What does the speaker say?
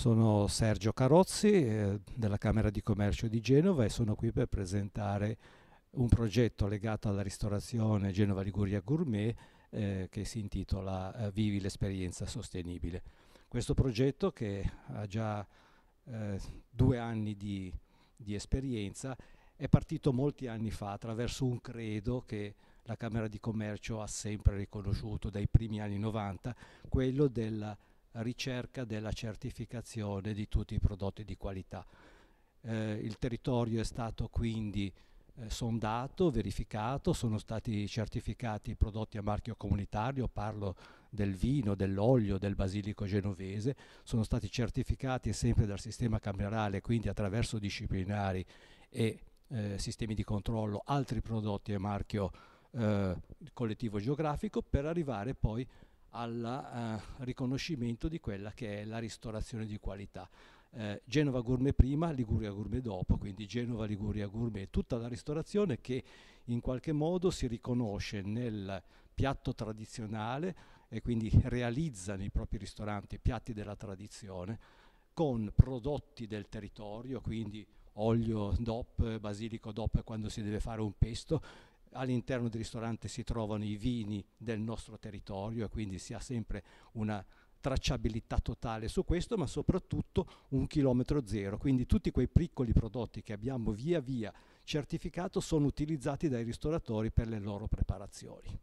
Sono Sergio Carozzi eh, della Camera di Commercio di Genova e sono qui per presentare un progetto legato alla ristorazione Genova Liguria Gourmet eh, che si intitola eh, Vivi l'esperienza sostenibile. Questo progetto che ha già eh, due anni di, di, esperienza è partito molti anni fa attraverso un credo che la Camera di Commercio ha sempre riconosciuto dai primi anni 90, quello della ricerca della certificazione di tutti i prodotti di qualità. Eh, il territorio è stato quindi eh, sondato, verificato, sono stati certificati i prodotti a marchio comunitario, parlo del vino, dell'olio, del basilico genovese, sono stati certificati sempre dal sistema camerale, quindi attraverso disciplinari e eh, sistemi di controllo, altri prodotti a marchio eh, collettivo geografico per arrivare poi a al uh, riconoscimento di quella che è la ristorazione di qualità. Eh, Genova Gourmet prima, Liguria Gourmet dopo, quindi Genova Liguria Gourmet, tutta la ristorazione che in qualche modo si riconosce nel piatto tradizionale e quindi realizza nei propri ristoranti piatti della tradizione con prodotti del territorio, quindi olio DOP, basilico DOP quando si deve fare un pesto, all'interno del ristorante si trovano i vini del nostro territorio e quindi si ha sempre una tracciabilità totale su questo, ma soprattutto un chilometro zero. Quindi tutti quei piccoli prodotti che abbiamo via via certificato sono utilizzati dai ristoratori per le loro preparazioni.